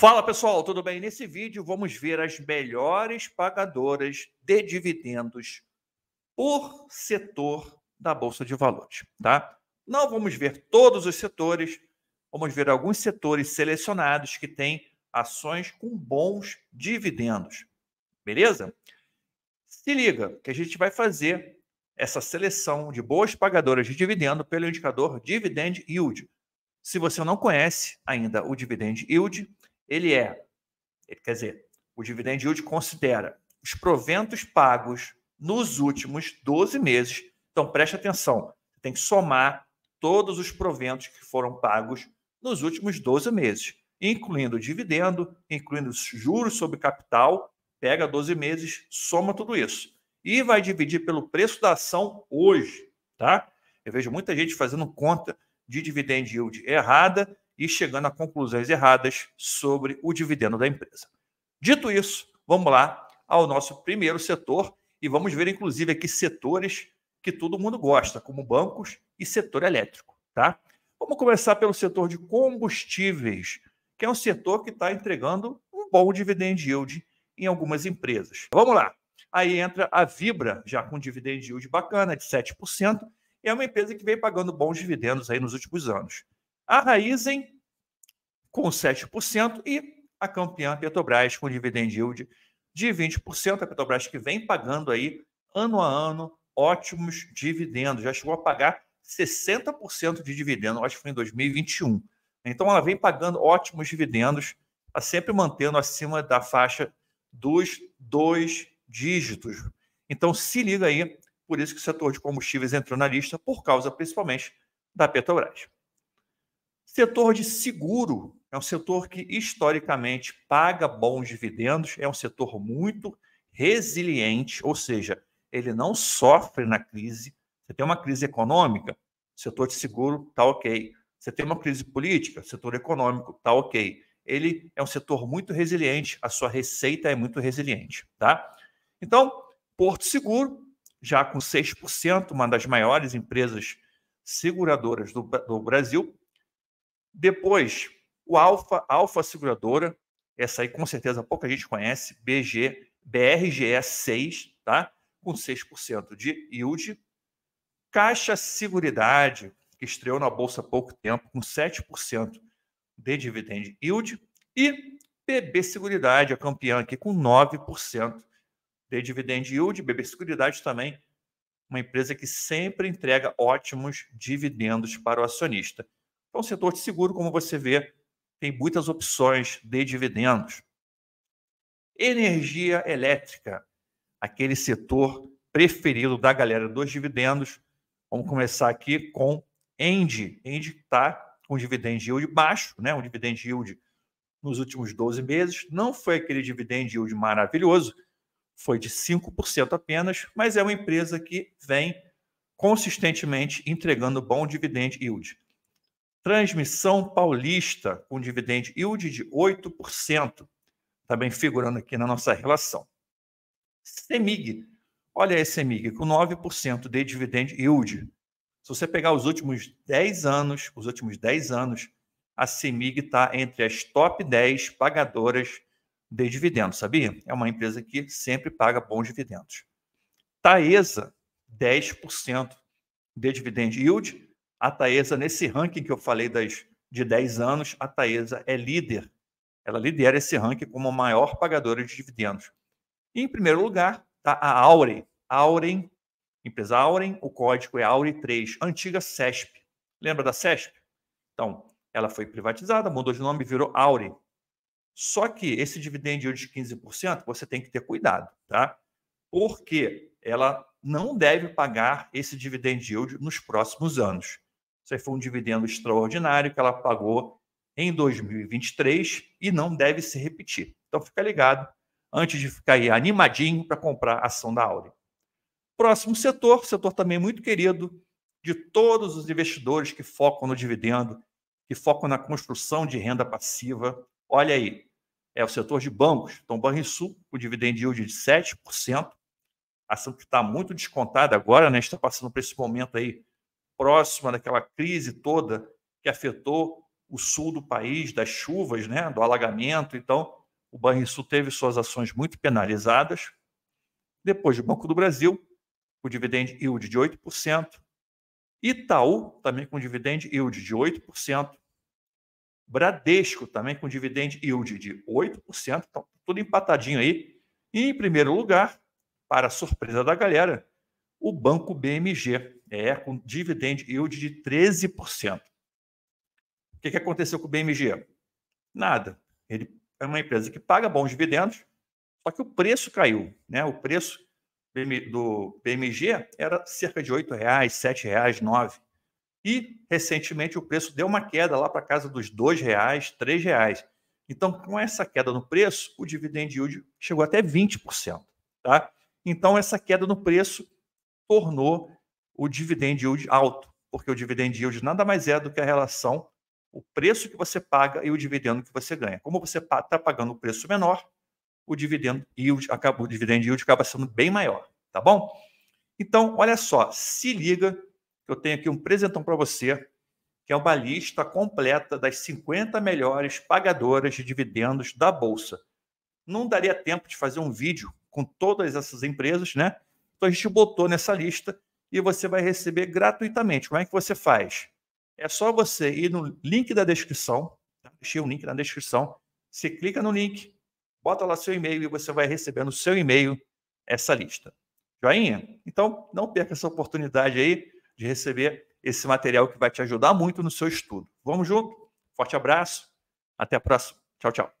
Fala pessoal, tudo bem? Nesse vídeo vamos ver as melhores pagadoras de dividendos por setor da Bolsa de Valores, tá? Não vamos ver todos os setores, vamos ver alguns setores selecionados que têm ações com bons dividendos, beleza? Se liga que a gente vai fazer essa seleção de boas pagadoras de dividendo pelo indicador Dividend Yield. Se você não conhece ainda o Dividend Yield, ele é, é, quer dizer, o dividend yield considera os proventos pagos nos últimos 12 meses. Então, preste atenção, tem que somar todos os proventos que foram pagos nos últimos 12 meses, incluindo o dividendo, incluindo os juros sobre capital, pega 12 meses, soma tudo isso e vai dividir pelo preço da ação hoje, tá? Eu vejo muita gente fazendo conta de dividend yield errada e chegando a conclusões erradas sobre o dividendo da empresa. Dito isso, vamos lá ao nosso primeiro setor e vamos ver, inclusive, aqui setores que todo mundo gosta, como bancos e setor elétrico. Tá? Vamos começar pelo setor de combustíveis, que é um setor que está entregando um bom dividend yield em algumas empresas. Vamos lá. Aí entra a Vibra, já com dividend yield bacana de 7%, e é uma empresa que vem pagando bons dividendos aí nos últimos anos a Raizen com 7% e a campeã Petrobras com dividend yield de 20%. A Petrobras que vem pagando aí ano a ano ótimos dividendos, já chegou a pagar 60% de dividendo, acho que foi em 2021. Então ela vem pagando ótimos dividendos, está sempre mantendo acima da faixa dos dois dígitos. Então se liga aí, por isso que o setor de combustíveis entrou na lista, por causa principalmente da Petrobras. Setor de seguro é um setor que historicamente paga bons dividendos, é um setor muito resiliente, ou seja, ele não sofre na crise. Você tem uma crise econômica, setor de seguro está ok. Você tem uma crise política, setor econômico está ok. Ele é um setor muito resiliente, a sua receita é muito resiliente, tá? Então, Porto Seguro, já com 6%, uma das maiores empresas seguradoras do, do Brasil, depois, o Alfa, Alfa Seguradora, essa aí com certeza pouca gente conhece, BG, BRGE6, tá? com 6% de yield. Caixa Seguridade, que estreou na Bolsa há pouco tempo, com 7% de dividend yield. E BB Seguridade, a campeã aqui, com 9% de dividend yield. BB Seguridade também, uma empresa que sempre entrega ótimos dividendos para o acionista. Então, é o setor de seguro, como você vê, tem muitas opções de dividendos. Energia elétrica, aquele setor preferido da galera dos dividendos. Vamos começar aqui com End. End está com dividend yield baixo, né? um dividend yield nos últimos 12 meses. Não foi aquele dividend yield maravilhoso, foi de 5% apenas, mas é uma empresa que vem consistentemente entregando bom dividend yield. Transmissão paulista com dividend yield de 8%, também figurando aqui na nossa relação. CEMIG, olha a CEMIG com 9% de dividend yield. Se você pegar os últimos 10 anos, os últimos 10 anos, a CEMIG está entre as top 10 pagadoras de dividendos, sabia? É uma empresa que sempre paga bons dividendos. Taesa, 10% de dividend yield. A Taesa, nesse ranking que eu falei das, de 10 anos, a Taesa é líder. Ela lidera esse ranking como a maior pagadora de dividendos. E em primeiro lugar está a Aurem. Aurem, empresa Aurem, o código é Aure3, antiga CESP. Lembra da CESP? Então, ela foi privatizada, mudou de nome, virou Aurem. Só que esse dividend yield de 15%, você tem que ter cuidado, tá? Porque ela não deve pagar esse dividend yield nos próximos anos. Isso aí foi um dividendo extraordinário que ela pagou em 2023 e não deve se repetir. Então fica ligado antes de ficar aí animadinho para comprar a ação da Audi Próximo setor, setor também muito querido de todos os investidores que focam no dividendo, que focam na construção de renda passiva. Olha aí, é o setor de bancos. Então, Banrisul, o dividend yield de 7%, ação que está muito descontada agora, né? Está passando por esse momento aí próxima daquela crise toda que afetou o sul do país, das chuvas, né, do alagamento. Então, o Banrisul teve suas ações muito penalizadas. Depois, o Banco do Brasil, com dividend yield de 8%. Itaú, também com dividend yield de 8%. Bradesco, também com dividend yield de 8%. Então, tudo empatadinho aí. E, em primeiro lugar, para surpresa da galera, o Banco BMG, é, com dividend yield de 13%. O que, que aconteceu com o BMG? Nada. Ele é uma empresa que paga bons dividendos, só que o preço caiu. Né? O preço do BMG era cerca de R$ 8,00, R$ 7,00, E, recentemente, o preço deu uma queda lá para casa dos R$ 2,00, R$ 3,00. Então, com essa queda no preço, o dividend yield chegou até 20%. Tá? Então, essa queda no preço tornou o dividend yield alto, porque o dividend yield nada mais é do que a relação o preço que você paga e o dividendo que você ganha. Como você está pagando um preço menor, o dividendo yield acaba, o dividend yield acaba sendo bem maior, tá bom? Então, olha só, se liga, eu tenho aqui um presentão para você, que é uma lista completa das 50 melhores pagadoras de dividendos da bolsa. Não daria tempo de fazer um vídeo com todas essas empresas, né? Então a gente botou nessa lista e você vai receber gratuitamente. Como é que você faz? É só você ir no link da descrição, tá? deixei o um link na descrição, você clica no link, bota lá seu e-mail e você vai receber no seu e-mail essa lista. Joinha? Então, não perca essa oportunidade aí de receber esse material que vai te ajudar muito no seu estudo. Vamos junto? Forte abraço, até a próxima. Tchau, tchau.